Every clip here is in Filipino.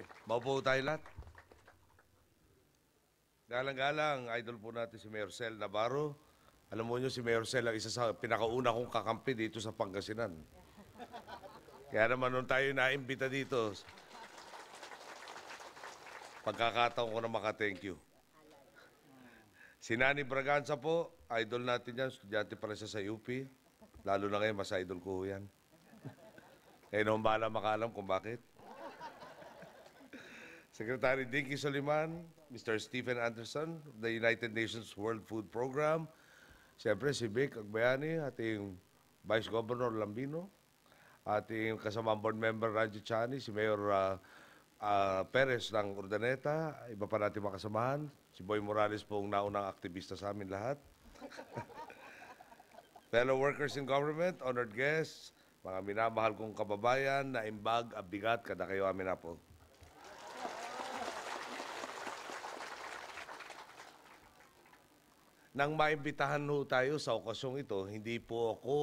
Ay, maupo tayo lahat. Galang-galang, idol po natin si Mayor Cel Navarro. Alam mo nyo, si Mayor Cel ang isa sa pinakauna kong kakampi dito sa Pangasinan. Kaya naman nung tayo naimbita dito, pagkakataon ko na maka-thank you. Si Nani Braganza po, idol natin yan, estudyante pa rin siya sa UP. Lalo na ngayon, mas idol ko yan. Eh, ngayon, bala makaalam kung bakit. Secretary Dinky Soliman, Mr. Stephen Anderson of the United Nations World Food Program, siyempre si Vic Agbayani, ating Vice Governor Lambino, ating kasamang board member Radyo Chani, si Mayor uh, uh, Perez ng Urdaneta, iba pa natin makasamahan, si Boy Morales pong naunang aktivista sa amin lahat. fellow workers in government, honored guests, mga minamahal kong kababayan, na imbag, abigat, kada kayo amin na po. Nang maimbitahan ho tayo sa okasyong ito, hindi po ako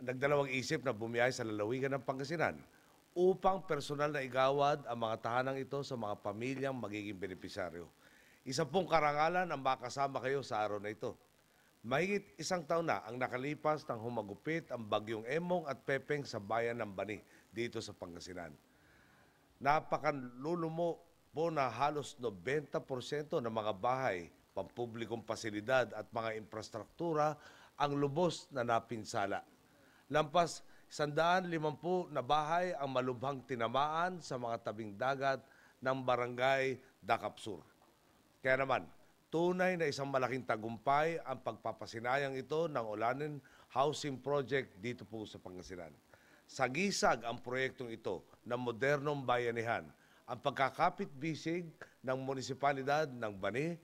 nagdalawang isip na bumiyahe sa lalawigan ng Pangasinan upang personal na igawad ang mga tahanang ito sa mga pamilyang magiging benepisaryo. Isa pong karangalan ang makasama kayo sa araw na ito. Mahigit isang taon na ang nakalipas nang humagupit ang bagyong Emong at Pepeng sa bayan ng Bani dito sa Pangasinan. Napakanlulo po na halos 90% ng mga bahay pampublikong pasilidad at mga infrastruktura ang lubos na napinsala. Lampas 150 na bahay ang malubhang tinamaan sa mga tabing dagat ng barangay Dakapsur. Kaya naman, tunay na isang malaking tagumpay ang pagpapasinayang ito ng Olanin Housing Project dito po sa Pangasinan. Sagisag ang proyektong ito ng modernong bayanihan, ang pagkakapit-bisig ng munisipalidad ng Bani,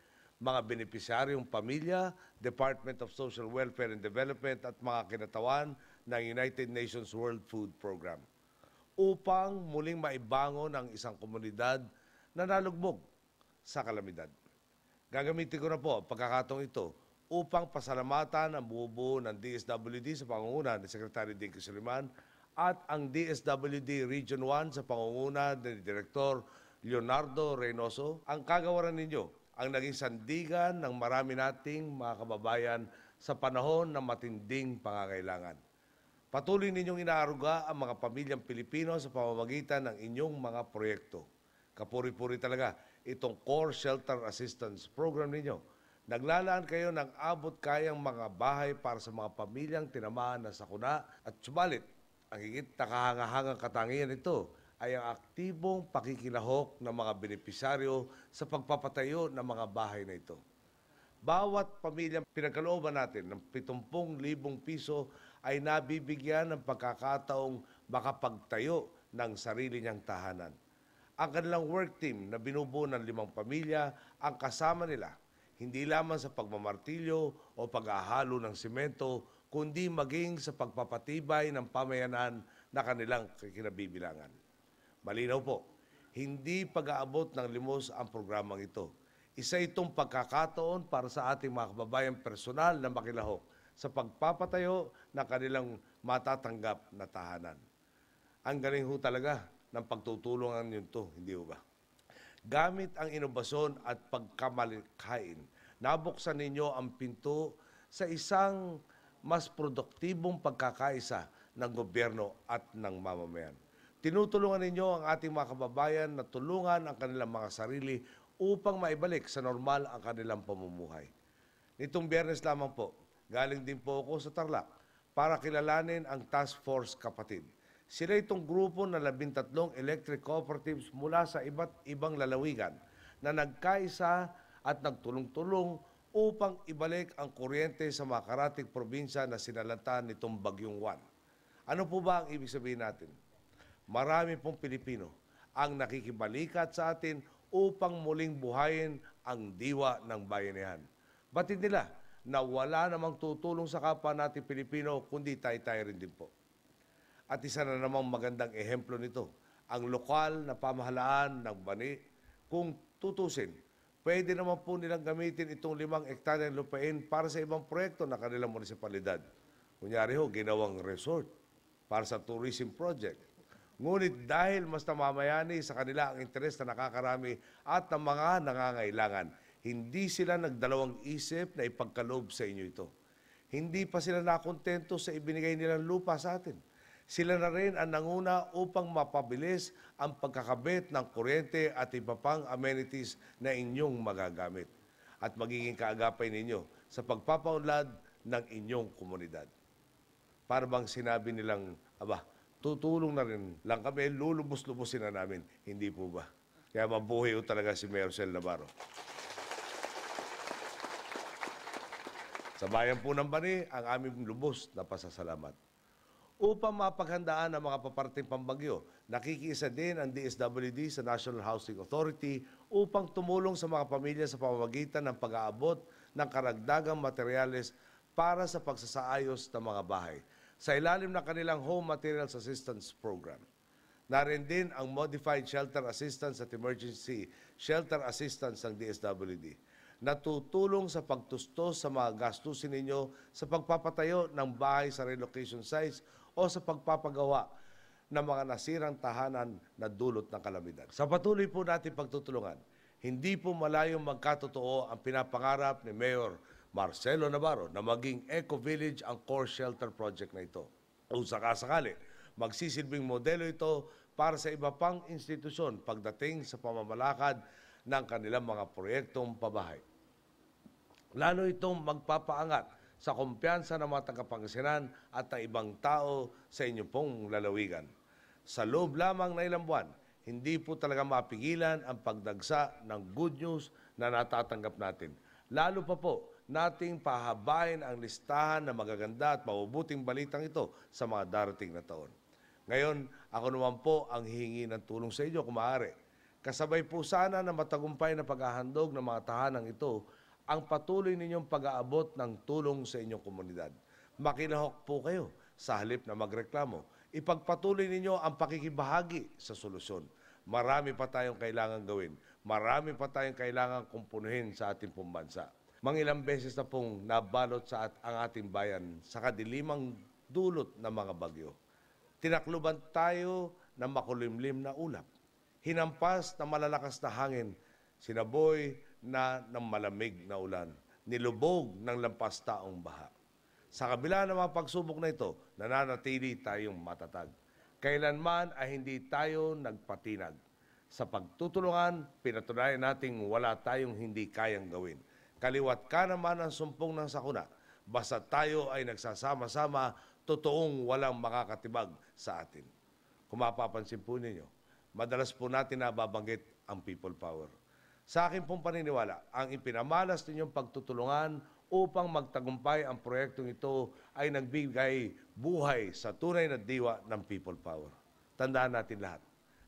mga benepisyaryong pamilya, Department of Social Welfare and Development at mga kinatawan ng United Nations World Food Program upang muling maibangon ang isang komunidad na nalugmog sa kalamidad. Gagamitin ko na po ang pagkakataong ito upang pasalamatan ang buo ng DSWD sa pangunguna ni Secretary Dinky Suliman at ang DSWD Region 1 sa pangunguna ni Director Leonardo Reynoso ang kagawaran ninyo ang naging sandigan ng marami nating mga kababayan sa panahon ng matinding pangangailangan. Patuloy ninyong inaaruga ang mga pamilyang Pilipino sa pamamagitan ng inyong mga proyekto. Kapuri-puri talaga itong Core Shelter Assistance Program ninyo. Naglalaan kayo ng abot kayang mga bahay para sa mga pamilyang tinamaan na sakuna at subalit, ang higit nakahangahangang katangian nito ay ang aktibong pakikilahok ng mga benepisaryo sa pagpapatayo ng mga bahay na ito. Bawat pamilyang pinagkalooban natin ng 70,000 piso ay nabibigyan ng pagkakataong makapagtayo ng sarili niyang tahanan. Ang kanilang work team na binubuo ng limang pamilya ang kasama nila hindi lamang sa pagmamartilyo o paghahalo ng simento, kundi maging sa pagpapatibay ng pamayanan na kanilang kinabibilangan. Malinaw po, hindi pag-aabot ng limos ang programang ito. Isa itong pagkakataon para sa ating mga kababayan personal na makilahok sa pagpapatayo ng kanilang matatanggap na tahanan. Ang galing ho talaga ng pagtutulungan niyo to, hindi ho ba? Gamit ang inobasyon at pagkamalikhain, nabuksan ninyo ang pinto sa isang mas produktibong pagkakaisa ng gobyerno at ng mamamayan. Tinutulungan ninyo ang ating mga kababayan na tulungan ang kanilang mga sarili upang maibalik sa normal ang kanilang pamumuhay. Nitong biyernes lamang po, galing din po ako sa Tarlac para kilalanin ang Task Force Kapatid. Sila itong grupo na labintatlong electric cooperatives mula sa iba't ibang lalawigan na nagkaisa at nagtulong-tulong upang ibalik ang kuryente sa mga karatig probinsya na sinalatan nitong Bagyong Juan. Ano po ba ang ibig sabihin natin? marami pong Pilipino ang nakikibalikat sa atin upang muling buhayin ang diwa ng bayanihan. Batid nila na wala namang tutulong sa kapwa natin Pilipino kundi tayo-tayo rin din po. At isa na namang magandang ehemplo nito, ang lokal na pamahalaan ng bani, kung tutusin, pwede naman po nilang gamitin itong limang ektarya ng lupain para sa ibang proyekto na kanilang munisipalidad. Kunyari ho, ginawang resort para sa tourism project Ngunit dahil mas namamayani sa kanila ang interes na nakakarami at ng mga nangangailangan, hindi sila nagdalawang isip na ipagkaloob sa inyo ito. Hindi pa sila nakontento sa ibinigay nilang lupa sa atin. Sila na rin ang nanguna upang mapabilis ang pagkakabit ng kuryente at iba pang amenities na inyong magagamit at magiging kaagapay ninyo sa pagpapaunlad ng inyong komunidad. Para bang sinabi nilang, aba, tutulong na rin lang kami, lulubos-lubusin na namin. Hindi po ba? Kaya mabuhay po talaga si Mayor Cel Navarro. Sa bayan po ng Bani, ang aming lubos na pasasalamat. Upang mapaghandaan ang mga paparting pambagyo, nakikiisa din ang DSWD sa National Housing Authority upang tumulong sa mga pamilya sa pamamagitan ng pag-aabot ng karagdagang materyales para sa pagsasaayos ng mga bahay sa ilalim ng kanilang Home Materials Assistance Program. Narin din ang Modified Shelter Assistance at Emergency Shelter Assistance ng DSWD. Natutulong sa pagtustos sa mga gastusin ninyo sa pagpapatayo ng bahay sa relocation sites o sa pagpapagawa ng mga nasirang tahanan na dulot ng kalamidad. Sa patuloy po natin pagtutulungan, hindi po malayong magkatotoo ang pinapangarap ni Mayor Marcelo Navarro na maging Eco Village ang core shelter project na ito. Kung sakasakali, magsisilbing modelo ito para sa iba pang institusyon pagdating sa pamamalakad ng kanilang mga proyektong pabahay. Lalo itong magpapaangat sa kumpiyansa ng mga tagapangasinan at ng ibang tao sa inyong pong lalawigan. Sa loob lamang na ilang buwan, hindi po talaga mapigilan ang pagdagsa ng good news na natatanggap natin. Lalo pa po nating pahabain ang listahan ng magaganda at mabubuting balitang ito sa mga darating na taon. Ngayon, ako naman po ang hihingi ng tulong sa inyo kung maaari. Kasabay po sana na matagumpay na paghahandog ng mga tahanang ito ang patuloy ninyong pag-aabot ng tulong sa inyong komunidad. Makinahok po kayo sa halip na magreklamo. Ipagpatuloy ninyo ang pakikibahagi sa solusyon. Marami pa tayong kailangan gawin. Marami pa tayong kailangan kumpunuhin sa ating pumbansa mangilang beses na pong nabalot sa at, ang ating bayan sa kadilimang dulot ng mga bagyo. Tinakluban tayo ng makulimlim na ulap, hinampas ng malalakas na hangin, sinaboy na ng malamig na ulan, nilubog ng lampas taong baha. Sa kabila ng mga pagsubok na ito, nananatili tayong matatag. Kailanman ay hindi tayo nagpatinag. Sa pagtutulungan, pinatunayan nating wala tayong hindi kayang gawin kaliwat ka naman ang sumpong ng sakuna. Basta tayo ay nagsasama-sama, totoong walang makakatibag sa atin. Kung mapapansin po ninyo, madalas po natin nababanggit ang people power. Sa akin pong paniniwala, ang ipinamalas ninyong pagtutulungan upang magtagumpay ang proyektong ito ay nagbigay buhay sa tunay na diwa ng people power. Tandaan natin lahat.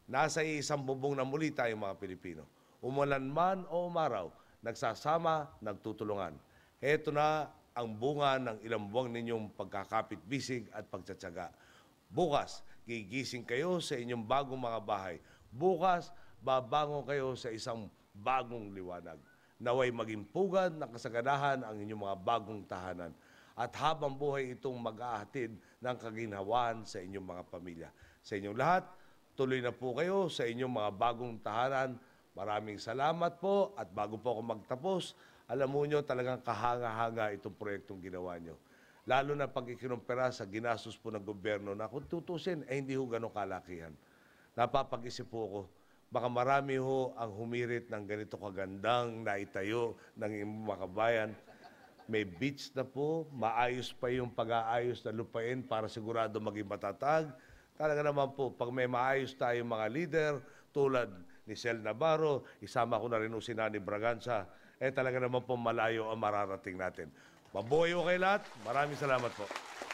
Nasa iisang bubong na muli tayo mga Pilipino. Umulan man o umaraw, nagsasama, nagtutulungan. Heto na ang bunga ng ilang buwang ninyong pagkakapit-bisig at pagtsatsaga. Bukas, gigising kayo sa inyong bagong mga bahay. Bukas, babangon kayo sa isang bagong liwanag. Naway maging pugad ng kasaganahan ang inyong mga bagong tahanan. At habang buhay itong mag-ahatid ng kaginhawaan sa inyong mga pamilya. Sa inyong lahat, tuloy na po kayo sa inyong mga bagong tahanan Maraming salamat po at bago po ako magtapos, alam mo nyo talagang kahanga-hanga itong proyektong ginawa nyo. Lalo na pag ikinumpera sa ginastos po ng gobyerno na kung tutusin, eh hindi ho ganong kalakihan. Napapag-isip po ako, baka marami ho ang humirit ng ganito kagandang naitayo ng mga kabayan. May beach na po, maayos pa yung pag-aayos na lupain para sigurado maging matatag. Talaga naman po, pag may maayos tayong mga leader tulad ni Sel Navarro, isama ko na rin si Nani Braganza. Eh talaga naman po malayo ang mararating natin. Mabuhay kay lahat. Maraming salamat po.